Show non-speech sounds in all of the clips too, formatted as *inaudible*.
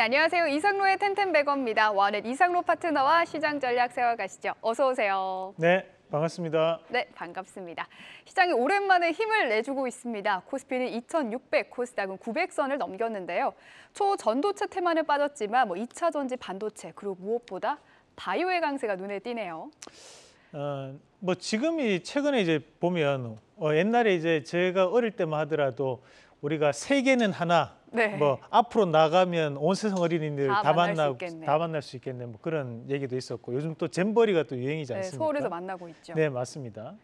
네, 안녕하세요. 이상로의 텐텐백어입니다. 와, 네, 이상로 파트너와 시장 전략 세워가시죠. 어서 오세요. 네, 반갑습니다. 네, 반갑습니다. 시장이 오랜만에 힘을 내주고 있습니다. 코스피는 2,600, 코스닥은 900선을 넘겼는데요. 초전도체 테마는 빠졌지만 뭐 2차 전지 반도체, 그리고 무엇보다 바이오의 강세가 눈에 띄네요. 어, 뭐 지금이 최근에 이제 보면 어, 옛날에 이제 제가 어릴 때만 하더라도 우리가 세계는 하나, 네. 뭐 앞으로 나가면 온 세상 어린이들 다, 다 만날 다 만날 수 있겠네 뭐 그런 얘기도 있었고 요즘 또 잼버리가 또 유행이지 네, 않습니까? 네, 서울에서 만나고 있죠. 네 맞습니다.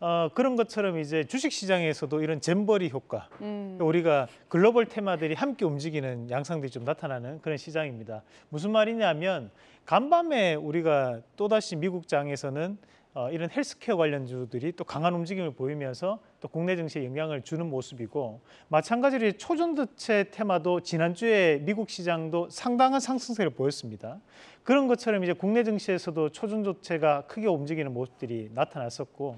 어, 그런 것처럼 이제 주식 시장에서도 이런 잼버리 효과 음. 우리가 글로벌 테마들이 함께 움직이는 양상들이 좀 나타나는 그런 시장입니다. 무슨 말이냐면 간밤에 우리가 또 다시 미국 장에서는 어, 이런 헬스케어 관련주들이 또 강한 움직임을 보이면서 또 국내 증시에 영향을 주는 모습이고 마찬가지로 초전도체 테마도 지난주에 미국 시장도 상당한 상승세를 보였습니다. 그런 것처럼 이제 국내 증시에서도 초전도체가 크게 움직이는 모습들이 나타났었고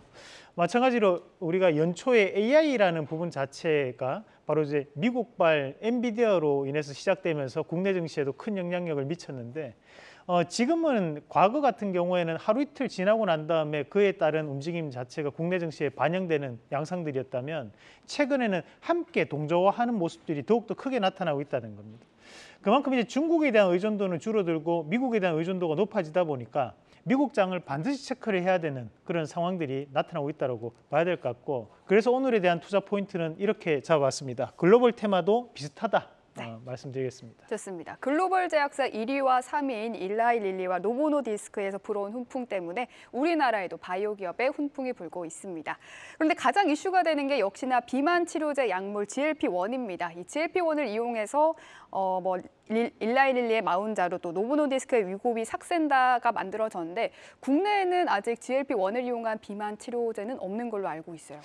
마찬가지로 우리가 연초에 AI라는 부분 자체가 바로 이제 미국발 엔비디아로 인해서 시작되면서 국내 증시에도 큰 영향력을 미쳤는데 어, 지금은 과거 같은 경우에는 하루 이틀 지나고 난 다음에 그에 따른 움직임 자체가 국내 정시에 반영되는 양상들이었다면 최근에는 함께 동조화하는 모습들이 더욱더 크게 나타나고 있다는 겁니다. 그만큼 이제 중국에 대한 의존도는 줄어들고 미국에 대한 의존도가 높아지다 보니까 미국장을 반드시 체크를 해야 되는 그런 상황들이 나타나고 있다고 봐야 될 것 같고 그래서 오늘에 대한 투자 포인트는 이렇게 잡아봤습니다. 글로벌 테마도 비슷하다. 네. 어, 말씀드리겠습니다. 좋습니다. 글로벌 제약사 1위와 3위인 일라이 릴리와 노보노디스크에서 불어온 훈풍 때문에 우리나라에도 바이오 기업에 훈풍이 불고 있습니다. 그런데 가장 이슈가 되는 게 역시나 비만 치료제 약물 GLP-1입니다. 이 GLP-1을 이용해서 어, 뭐 일라이 릴리의 마운자로 또 노보노디스크의 위고비 삭센다가 만들어졌는데 국내에는 아직 GLP-1을 이용한 비만 치료제는 없는 걸로 알고 있어요.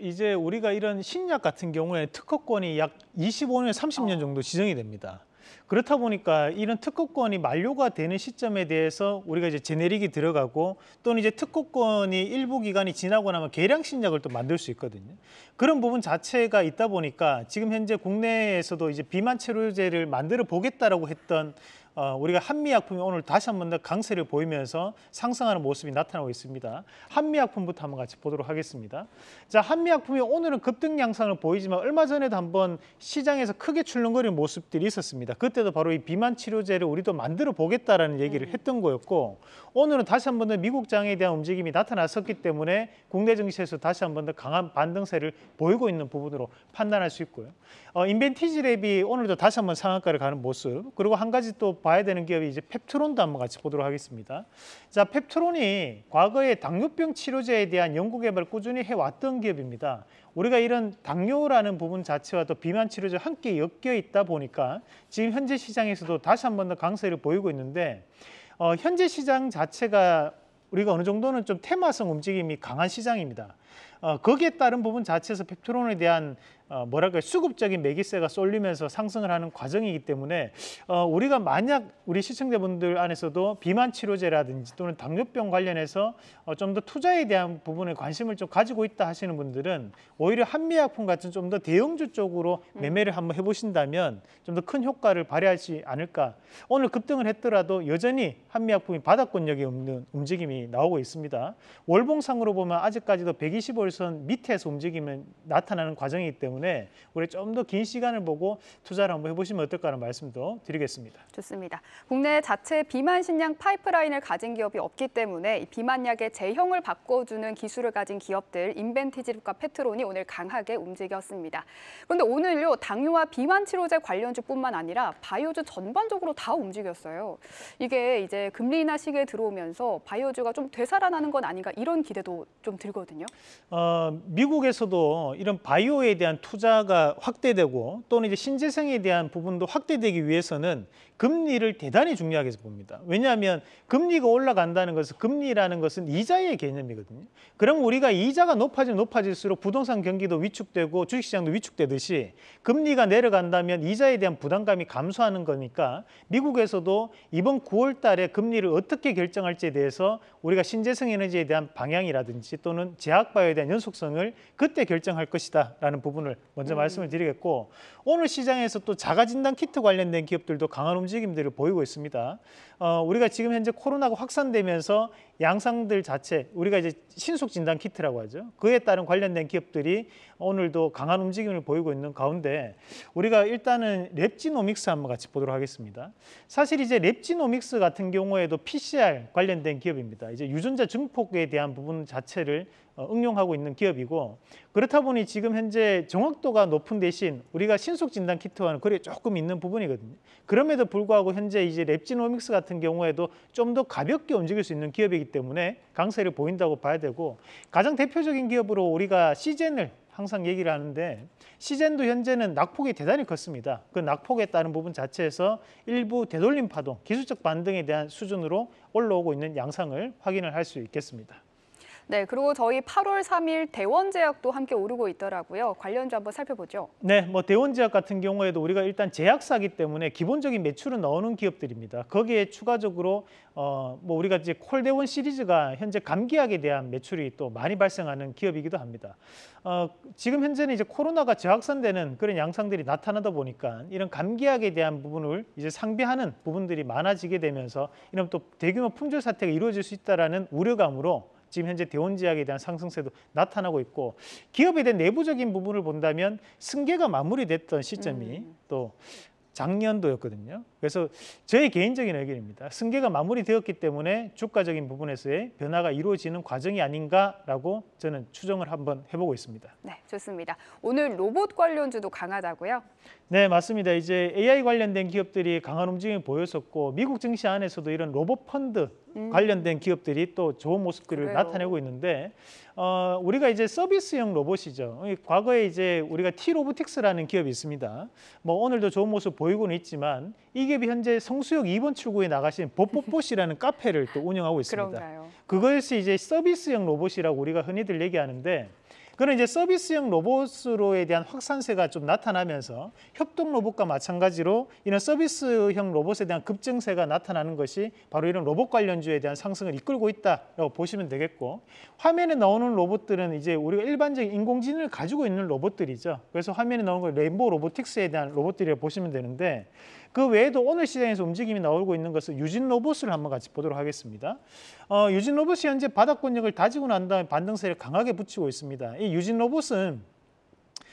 이제 우리가 이런 신약 같은 경우에 특허권이 약 25년, 30년 정도 정도 지정이 됩니다. 그렇다 보니까 이런 특허권이 만료가 되는 시점에 대해서 우리가 이제 제네릭이 들어가고 또는 이제 특허권이 일부 기간이 지나고 나면 개량 신약을 또 만들 수 있거든요. 그런 부분 자체가 있다 보니까 지금 현재 국내에서도 이제 비만 치료제를 만들어 보겠다라고 했던 어, 우리가 한미약품이 오늘 다시 한 번 더 강세를 보이면서 상승하는 모습이 나타나고 있습니다. 한미약품부터 한번 같이 보도록 하겠습니다. 자, 한미약품이 오늘은 급등 양상을 보이지만 얼마 전에도 한번 시장에서 크게 출렁거리는 모습들이 있었습니다. 그때도 바로 이 비만 치료제를 우리도 만들어 보겠다라는 얘기를 네. 했던 거였고 오늘은 다시 한 번 더 미국 장에 대한 움직임이 나타났었기 때문에 국내 증시에서 다시 한 번 더 강한 반등세를 보이고 있는 부분으로 판단할 수 있고요. 어, 인벤티지 랩이 오늘도 다시 한번 상한가를 가는 모습 그리고 한 가지 또 봐야 되는 기업이 이제 펩트론도 한번 같이 보도록 하겠습니다. 자, 펩트론이 과거에 당뇨병 치료제에 대한 연구 개발을 꾸준히 해왔던 기업입니다. 우리가 이런 당뇨라는 부분 자체와 또 비만 치료제 함께 엮여 있다 보니까 지금 현재 시장에서도 다시 한 번 더 강세를 보이고 있는데 어, 현재 시장 자체가 우리가 어느 정도는 좀 테마성 움직임이 강한 시장입니다. 어, 거기에 따른 부분 자체에서 펩트론에 대한 어, 뭐랄까 수급적인 매기세가 쏠리면서 상승을 하는 과정이기 때문에 어, 우리가 만약 우리 시청자분들 안에서도 비만 치료제라든지 또는 당뇨병 관련해서 어, 좀 더 투자에 대한 부분에 관심을 좀 가지고 있다 하시는 분들은 오히려 한미약품 같은 좀 더 대형주 쪽으로 음. 매매를 한번 해보신다면 좀 더 큰 효과를 발휘하지 않을까 오늘 급등을 했더라도 여전히 한미약품이 바닥권력이 없는 움직임이 나오고 있습니다 월봉상으로 보면 아직까지도 120 75일선 밑에서 움직이면 나타나는 과정이기 때문에 우리 좀 더 긴 시간을 보고 투자를 한번 해보시면 어떨까라는 말씀도 드리겠습니다. 좋습니다. 국내 자체 비만 신약 파이프라인을 가진 기업이 없기 때문에 비만약의 제형을 바꿔주는 기술을 가진 기업들 인벤티지과 페트론이 오늘 강하게 움직였습니다. 그런데 오늘요 당뇨와 비만 치료제 관련주뿐만 아니라 바이오주 전반적으로 다 움직였어요. 이게 이제 금리 인하 시기에 들어오면서 바이오주가 좀 되살아나는 건 아닌가 이런 기대도 좀 들거든요. 어, 미국에서도 이런 바이오에 대한 투자가 확대되고 또는 이제 신재생에 대한 부분도 확대되기 위해서는 금리를 대단히 중요하게 봅니다. 왜냐하면 금리가 올라간다는 것은 금리라는 것은 이자의 개념이거든요. 그럼 우리가 이자가 높아지면 높아질수록 부동산 경기도 위축되고 주식시장도 위축되듯이 금리가 내려간다면 이자에 대한 부담감이 감소하는 거니까 미국에서도 이번 9월 달에 금리를 어떻게 결정할지에 대해서 우리가 신재생 에너지에 대한 방향이라든지 또는 제약 바이오 성과에 대한 연속성을 그때 결정할 것이다 라는 부분을 먼저 음. 말씀을 드리겠고 오늘 시장에서 또 자가진단 키트 관련된 기업들도 강한 움직임들을 보이고 있습니다. 어, 우리가 지금 현재 코로나가 확산되면서 양상들 자체 우리가 이제 신속 진단 키트라고 하죠. 그에 따른 관련된 기업들이 오늘도 강한 움직임을 보이고 있는 가운데 우리가 일단은 랩지노믹스 한번 같이 보도록 하겠습니다. 사실 이제 랩지노믹스 같은 경우에도 PCR 관련된 기업입니다. 이제 유전자 증폭에 대한 부분 자체를 어, 응용하고 있는 기업이고 그렇다 보니 지금 현재 정확도가 높은 대신 우리가 신속 진단 키트와는 거리가 조금 있는 부분이거든요. 그럼에도 불구하고 현재 이제 랩지노믹스 같은 경우에도 좀 더 가볍게 움직일 수 있는 기업이기 때문에 강세를 보인다고 봐야 되고 가장 대표적인 기업으로 우리가 시젠을 항상 얘기를 하는데 시젠도 현재는 낙폭이 대단히 컸습니다. 그 낙폭에 따른 부분 자체에서 일부 되돌림 파동, 기술적 반등에 대한 수준으로 올라오고 있는 양상을 확인을 할 수 있겠습니다. 네, 그리고 저희 8월 3일 대원 제약도 함께 오르고 있더라고요. 관련주 한번 살펴보죠. 네, 뭐 대원 제약 같은 경우에도 우리가 일단 제약사기 때문에 기본적인 매출은 넣어놓은 기업들입니다. 거기에 추가적으로 어, 뭐 우리가 이제 콜대원 시리즈가 현재 감기약에 대한 매출이 또 많이 발생하는 기업이기도 합니다. 어, 지금 현재는 이제 코로나가 재확산되는 그런 양상들이 나타나다 보니까 이런 감기약에 대한 부분을 이제 상비하는 부분들이 많아지게 되면서 이런 또 대규모 품절 사태가 이루어질 수 있다라는 우려감으로 지금 현재 대원제약에 대한 상승세도 나타나고 있고 기업에 대한 내부적인 부분을 본다면 승계가 마무리됐던 시점이 음. 또 작년도였거든요. 그래서 저의 개인적인 의견입니다. 승계가 마무리되었기 때문에 주가적인 부분에서의 변화가 이루어지는 과정이 아닌가라고 저는 추정을 한번 해보고 있습니다. 네, 좋습니다. 오늘 로봇 관련주도 강하다고요? 네, 맞습니다. 이제 AI 관련된 기업들이 강한 움직임을 보였었고 미국 증시 안에서도 이런 로봇 펀드 음. 관련된 기업들이 또 좋은 모습들을 그래요. 나타내고 있는데 어, 우리가 이제 서비스형 로봇이죠. 과거에 이제 우리가 T로보틱스라는 기업이 있습니다. 뭐 오늘도 좋은 모습 보이고는 있지만 이 기업이 현재 성수역 2번 출구에 나가신 보뽀뽀시라는 *laughs* 카페를 또 운영하고 있습니다. 그런가요? 그것이 이제 서비스형 로봇이라고 우리가 흔히들 얘기하는데 그런 이제 서비스형 로봇으로에 대한 확산세가 좀 나타나면서 협동 로봇과 마찬가지로 이런 서비스형 로봇에 대한 급증세가 나타나는 것이 바로 이런 로봇 관련주에 대한 상승을 이끌고 있다고 보시면 되겠고 화면에 나오는 로봇들은 이제 우리가 일반적인 인공지능을 가지고 있는 로봇들이죠. 그래서 화면에 나오는 건 레인보우 로보틱스에 대한 로봇들이라고 보시면 되는데 그 외에도 오늘 시장에서 움직임이 나오고 있는 것은 유진 로봇을 한번 같이 보도록 하겠습니다. 어, 유진 로봇이 현재 바닥권역을 다지고 난 다음에 반등세를 강하게 붙이고 있습니다. 이 유진 로봇은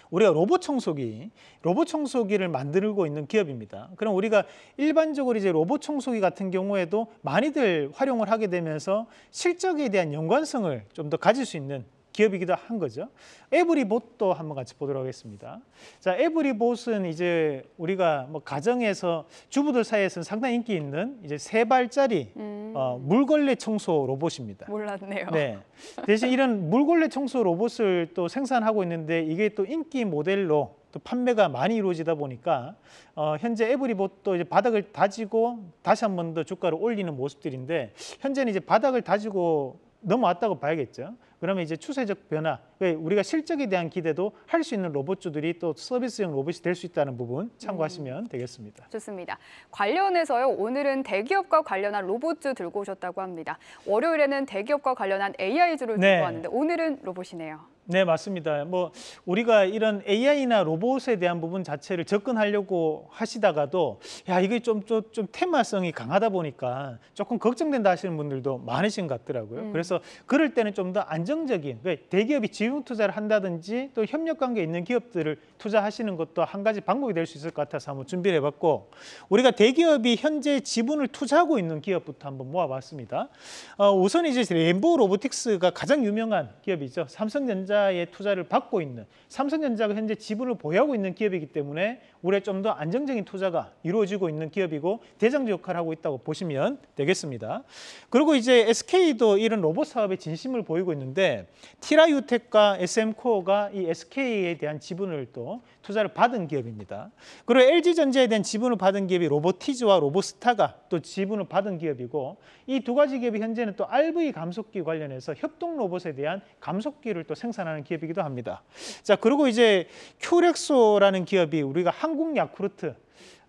우리가 로봇 청소기, 로봇 청소기를 만들고 있는 기업입니다. 그럼 우리가 일반적으로 이제 로봇 청소기 같은 경우에도 많이들 활용을 하게 되면서 실적에 대한 연관성을 좀 더 가질 수 있는 기업이기도 한 거죠. 에브리봇도 한번 같이 보도록 하겠습니다. 자, 에브리봇은 이제 우리가 뭐 가정에서 주부들 사이에서는 상당히 인기 있는 이제 세 발짜리 음. 어, 물걸레 청소 로봇입니다. 몰랐네요. 네. 대신 이런 물걸레 청소 로봇을 또 생산하고 있는데 이게 또 인기 모델로 또 판매가 많이 이루어지다 보니까 어, 현재 에브리봇도 이제 바닥을 다지고 다시 한번 더 주가를 올리는 모습들인데 현재는 이제 바닥을 다지고 넘어왔다고 봐야겠죠. 그러면 이제 추세적 변화, 우리가 실적에 대한 기대도 할 수 있는 로봇주들이 또 서비스형 로봇이 될 수 있다는 부분 참고하시면 음. 되겠습니다. 좋습니다. 관련해서요. 오늘은 대기업과 관련한 로봇주 들고 오셨다고 합니다. 월요일에는 대기업과 관련한 AI주를 네. 들고 네. 왔는데 오늘은 로봇이네요. 네, 맞습니다. 뭐 우리가 이런 AI나 로봇에 대한 부분 자체를 접근하려고 하시다가도 야, 이게 좀좀 좀, 좀, 테마성이 강하다 보니까 조금 걱정된다 하시는 분들도 많으신 것 같더라고요. 음. 그래서 그럴 때는 좀 더 안정적인 대기업이 지분 투자를 한다든지 또 협력 관계 있는 기업들을 투자하시는 것도 한 가지 방법이 될 수 있을 것 같아서 한번 준비를 해 봤고 우리가 대기업이 현재 지분을 투자하고 있는 기업부터 한번 모아 봤습니다. 어, 우선 이제 레인보우 로보틱스가 가장 유명한 기업이죠. 삼성전자 삼성전자의 투자를 받고 있는 삼성전자가 현재 지분을 보유하고 있는 기업이기 때문에 올해 좀 더 안정적인 투자가 이루어지고 있는 기업이고 대장주 역할을 하고 있다고 보시면 되겠습니다. 그리고 이제 SK도 이런 로봇 사업에 진심을 보이고 있는데 티라유텍과 SM코어가 이 SK에 대한 지분을 또 투자를 받은 기업입니다. 그리고 LG전자에 대한 지분을 받은 기업이 로보티즈와 로보스타가 또 지분을 받은 기업이고 이 두 가지 기업이 현재는 또 RV 감속기 관련해서 협동 로봇에 대한 감속기를 또 생산 생산하는 기업이기도 합니다. 자, 그리고 이제 큐렉소라는 기업이 우리가 한국 야쿠르트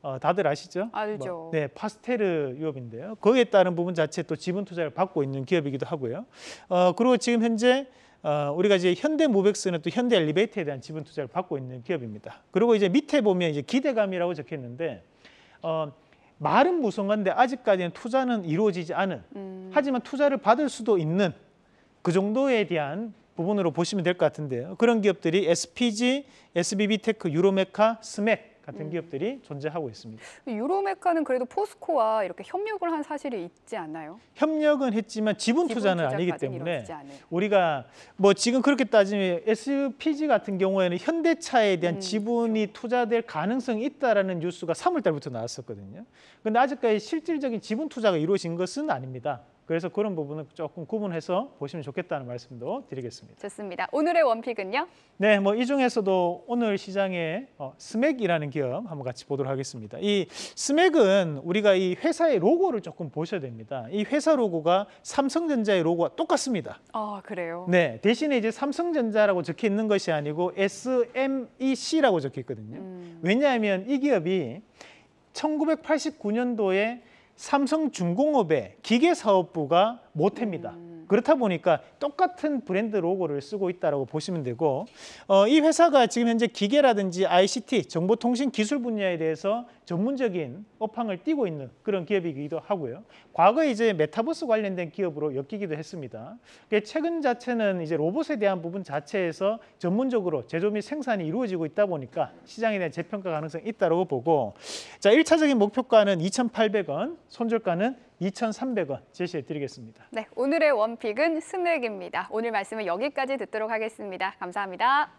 어, 다들 아시죠? 알죠. 뭐, 네, 파스텔르 유업인데요. 거기에 따른 부분 자체 또 지분 투자를 받고 있는 기업이기도 하고요. 어, 그리고 지금 현재 어, 우리가 이제 현대모백스는 또 현대 엘리베이터에 대한 지분 투자를 받고 있는 기업입니다. 그리고 이제 밑에 보면 이제 기대감이라고 적혀 있는데 어, 말은 무성한데 아직까지는 투자는 이루어지지 않은 음. 하지만 투자를 받을 수도 있는 그 정도에 대한 부분으로 보시면 될 것 같은데요. 그런 기업들이 SPG, SBB테크, 유로메카, 스맥 같은 음. 기업들이 존재하고 있습니다. 유로메카는 그래도 포스코와 이렇게 협력을 한 사실이 있지 않나요? 협력은 했지만 지분, 투자는 아니기 때문에 우리가 뭐 지금 그렇게 따지면 SPG 같은 경우에는 현대차에 대한 음, 지분이 그렇죠. 투자될 가능성이 있다라는 뉴스가 3월 달부터 나왔었거든요. 근데 아직까지 실질적인 지분 투자가 이루어진 것은 아닙니다. 그래서 그런 부분을 조금 구분해서 보시면 좋겠다는 말씀도 드리겠습니다. 좋습니다. 오늘의 원픽은요? 네, 뭐 이 중에서도 오늘 시장에 어, 스맥이라는 기업 한번 같이 보도록 하겠습니다. 이 스맥은 우리가 이 회사의 로고를 조금 보셔야 됩니다. 이 회사 로고가 삼성전자의 로고와 똑같습니다. 아, 그래요? 네, 대신에 이제 삼성전자라고 적혀 있는 것이 아니고 SMEC라고 적혀 있거든요. 음. 왜냐하면 이 기업이 1989년도에 삼성중공업의 기계사업부가 모태입니다. 음. 그렇다 보니까 똑같은 브랜드 로고를 쓰고 있다고 보시면 되고 어, 이 회사가 지금 현재 기계라든지 ICT 정보통신 기술 분야에 대해서 전문적인 업황을 띄고 있는 그런 기업이기도 하고요. 과거에 이제 메타버스 관련된 기업으로 엮이기도 했습니다. 최근 자체는 이제 로봇에 대한 부분 자체에서 전문적으로 제조 및 생산이 이루어지고 있다 보니까 시장에 대한 재평가 가능성이 있다고 보고 자 1차적인 목표가는 2,800원, 손절가는 2,300원 제시해 드리겠습니다. 네, 오늘의 원픽은 스맥입니다. 오늘 말씀은 여기까지 듣도록 하겠습니다. 감사합니다.